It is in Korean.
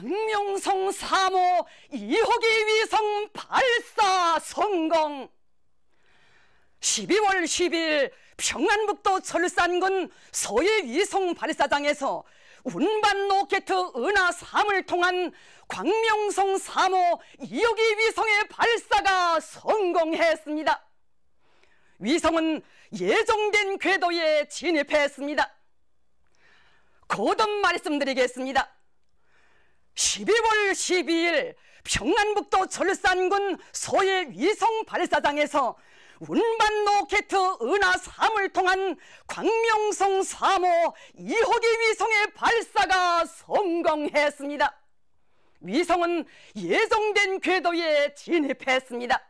광명성 3호 2호기 위성 발사 성공 12월 10일 평안북도 철산군 서해 위성 발사장에서 운반 로켓 은하 3을 통한 광명성 3호 2호기 위성의 발사가 성공했습니다. 위성은 예정된 궤도에 진입했습니다. 거듭 말씀드리겠습니다. 12월 12일 평안북도 철산군 소해 위성 발사장에서 운반로 캐트 은하 3을 통한 광명성 3호 2호기 위성의 발사가 성공했습니다. 위성은 예정된 궤도에 진입했습니다.